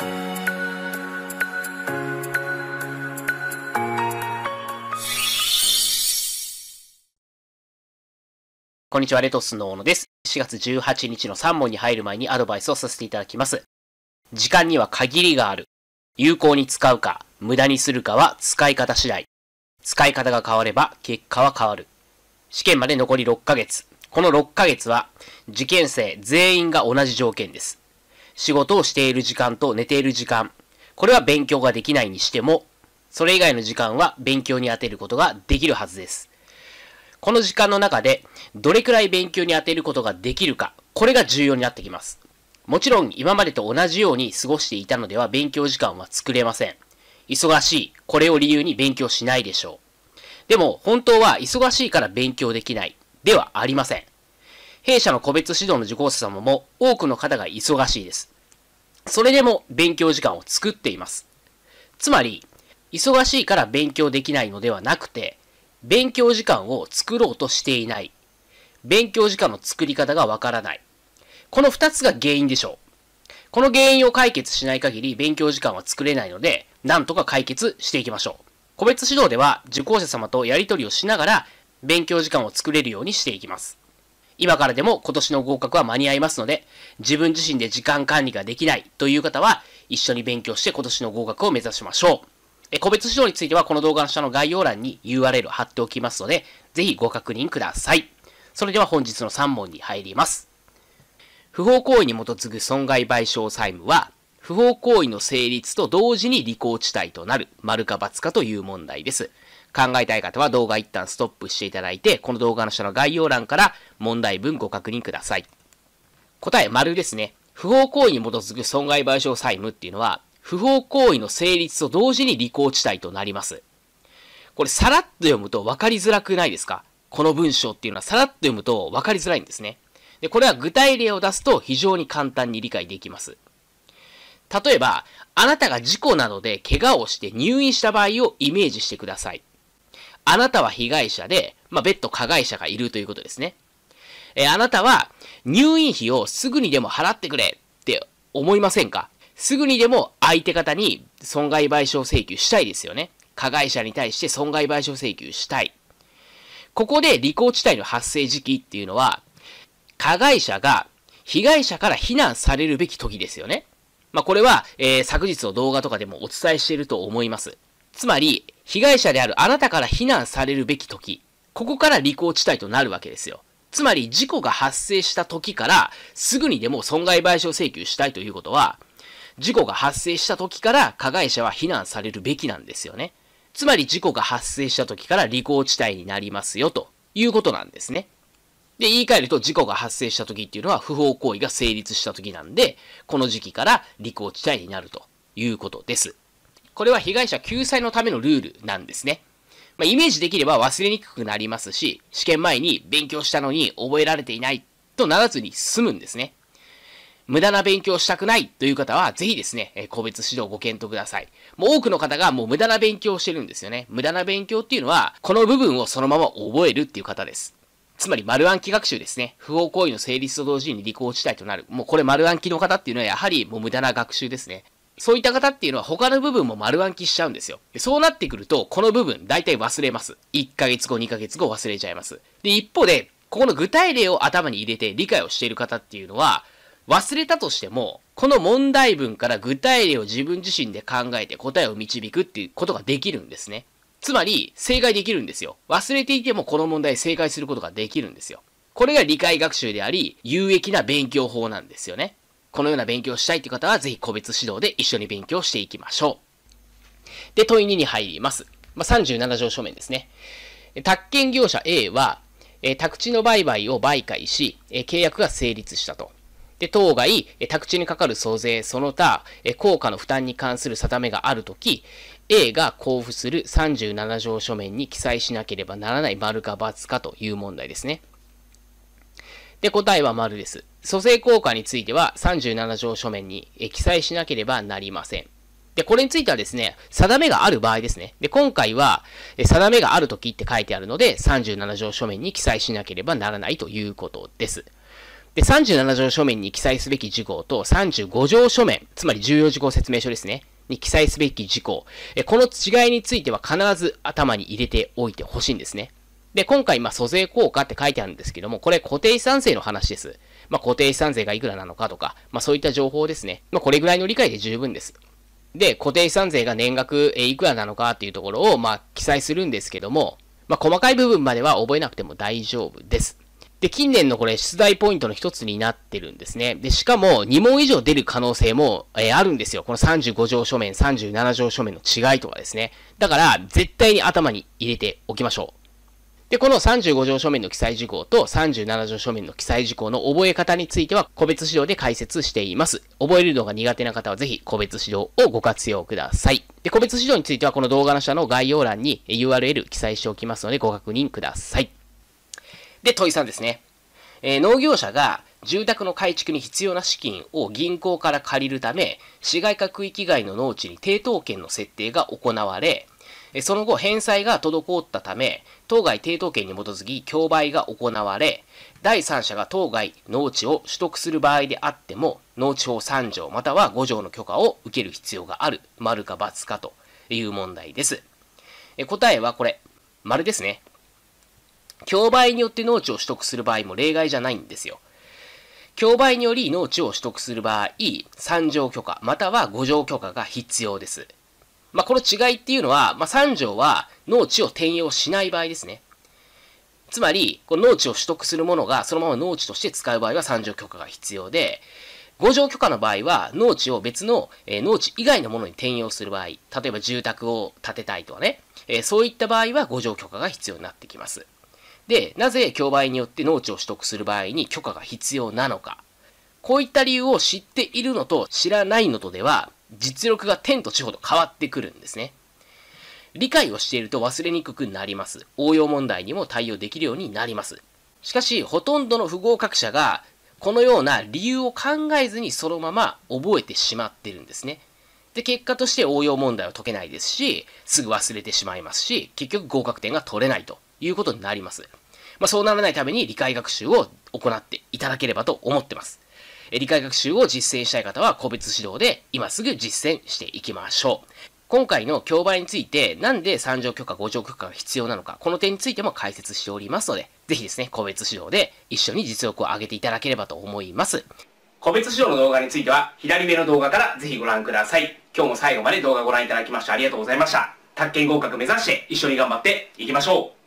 こんにちは、レトスの小野です。4月18日の3問に入る前にアドバイスをさせていただきます。時間には限りがある。有効に使うか、無駄にするかは使い方次第。使い方が変われば結果は変わる。試験まで残り6ヶ月。この6ヶ月は受験生全員が同じ条件です。仕事をしている時間と寝ている時間、これは勉強ができないにしても、それ以外の時間は勉強に充てることができるはずです。この時間の中で、どれくらい勉強に充てることができるか、これが重要になってきます。もちろん今までと同じように過ごしていたのでは勉強時間は作れません。忙しい。これを理由に勉強しないでしょう。でも本当は忙しいから勉強できない。ではありません。弊社の個別指導の受講者様も多くの方が忙しいです。それでも勉強時間を作っています。つまり、忙しいから勉強できないのではなくて、勉強時間を作ろうとしていない。勉強時間の作り方がわからない。この二つが原因でしょう。この原因を解決しない限り勉強時間は作れないので、なんとか解決していきましょう。個別指導では受講者様とやり取りをしながら勉強時間を作れるようにしていきます。今からでも今年の合格は間に合いますので、自分自身で時間管理ができないという方は、一緒に勉強して今年の合格を目指しましょう。え個別指導についてはこの動画の下の概要欄に URL 貼っておきますので、ぜひご確認ください。それでは本日の3問に入ります。不法行為に基づく損害賠償債務は、不法行為の成立と同時に履行地帯となる、丸か×かという問題です。考えたい方は動画一旦ストップしていただいて、この動画の下の概要欄から問題文ご確認ください。答え、丸ですね。不法行為に基づく損害賠償債務っていうのは、不法行為の成立と同時に履行地帯となります。これさらっと読むと分かりづらくないですかこの文章っていうのはさらっと読むと分かりづらいんですね。で、これは具体例を出すと非常に簡単に理解できます。例えば、あなたが事故などで怪我をして入院した場合をイメージしてください。あなたは被害者で、まあ、別途加害者がいるということですね。えー、あなたは入院費をすぐにでも払ってくれって思いませんかすぐにでも相手方に損害賠償請求したいですよね。加害者に対して損害賠償請求したい。ここで履行地帯の発生時期っていうのは、加害者が被害者から非難されるべき時ですよね。まあ、これは、えー、昨日の動画とかでもお伝えしていると思います。つまり、被害者であるあなたから非難されるべき時、ここから履行地帯となるわけですよ。つまり事故が発生した時からすぐにでも損害賠償請求したいということは、事故が発生した時から加害者は非難されるべきなんですよね。つまり事故が発生した時から履行地帯になりますよということなんですね。で、言い換えると事故が発生した時っていうのは不法行為が成立した時なんで、この時期から履行地帯になるということです。これは被害者救済のためのルールなんですね。まあ、イメージできれば忘れにくくなりますし、試験前に勉強したのに覚えられていないとならずに済むんですね。無駄な勉強したくないという方は、ぜひですね、個別指導ご検討ください。もう多くの方がもう無駄な勉強をしてるんですよね。無駄な勉強っていうのは、この部分をそのまま覚えるっていう方です。つまり丸暗記学習ですね。不法行為の成立と同時に履行地帯となる。もうこれ丸暗記の方っていうのはやはりもう無駄な学習ですね。そういった方っていうのは他の部分も丸暗記しちゃうんですよ。そうなってくると、この部分大体忘れます。1ヶ月後、2ヶ月後忘れちゃいます。で、一方で、ここの具体例を頭に入れて理解をしている方っていうのは、忘れたとしても、この問題文から具体例を自分自身で考えて答えを導くっていうことができるんですね。つまり、正解できるんですよ。忘れていてもこの問題正解することができるんですよ。これが理解学習であり、有益な勉強法なんですよね。このような勉強をしたいという方は、ぜひ個別指導で一緒に勉強していきましょう。で、問い2に入ります。まあ、37条書面ですね。宅建業者 A は、え宅地の売買を売買し、え契約が成立したと。で、当該、え宅地にかかる租税、その他、え効果の負担に関する定めがあるとき、A が交付する37条書面に記載しなければならない丸か×かという問題ですね。で、答えは丸です。蘇生効果については37条書面に記載しなければなりません。で、これについてはですね、定めがある場合ですね。で、今回は、定めがある時って書いてあるので、37条書面に記載しなければならないということです。で、37条書面に記載すべき事項と35条書面、つまり重要事項説明書ですね。に記載すべき事項。この違いについては必ず頭に入れておいてほしいんですね。で、今回、まあ、租税効果って書いてあるんですけども、これ固定資産税の話です。まあ、固定資産税がいくらなのかとか、まあ、そういった情報ですね。まあ、これぐらいの理解で十分です。で、固定資産税が年額いくらなのかっていうところを、まあ、記載するんですけども、まあ、細かい部分までは覚えなくても大丈夫です。で、近年のこれ、出題ポイントの一つになってるんですね。で、しかも、2問以上出る可能性も、えー、あるんですよ。この35条書面、37条書面の違いとかですね。だから、絶対に頭に入れておきましょう。で、この35条書面の記載事項と37条書面の記載事項の覚え方については個別指導で解説しています。覚えるのが苦手な方はぜひ個別指導をご活用ください。で、個別指導についてはこの動画の下の概要欄に URL 記載しておきますのでご確認ください。で、問い3ですね。えー、農業者が住宅の改築に必要な資金を銀行から借りるため、市街化区域外の農地に抵当権の設定が行われ、その後、返済が滞ったため、当該抵当権に基づき競売が行われ、第三者が当該農地を取得する場合であっても、農地法3条または5条の許可を受ける必要がある、丸か×かという問題です。答えはこれ、丸ですね。競売によって農地を取得する場合も例外じゃないんですよ。競売により農地を取得する場合、3条許可または5条許可が必要です。まあ、この違いっていうのは、まあ、3条は農地を転用しない場合ですね。つまり、この農地を取得するものがそのまま農地として使う場合は3条許可が必要で、5条許可の場合は農地を別の、えー、農地以外のものに転用する場合、例えば住宅を建てたいとかね、えー、そういった場合は5条許可が必要になってきます。で、なぜ競売によって農地を取得する場合に許可が必要なのか。こういった理由を知っているのと知らないのとでは、実力が天と地ほど変わってくるんですね。理解をしていると忘れにくくなります。応用問題にも対応できるようになります。しかし、ほとんどの不合格者が、このような理由を考えずにそのまま覚えてしまってるんですね。で、結果として応用問題は解けないですし、すぐ忘れてしまいますし、結局合格点が取れないということになります。まあ、そうならないために理解学習を行っていただければと思ってます。理解学習を実践したい方は個別指導で今すぐ実践していきましょう。今回の競売について、なんで3乗許可、5乗許可が必要なのか、この点についても解説しておりますので、ぜひですね、個別指導で一緒に実力を上げていただければと思います。個別指導の動画については、左目の動画からぜひご覧ください。今日も最後まで動画ご覧いただきましてありがとうございました。宅建合格目指して一緒に頑張っていきましょう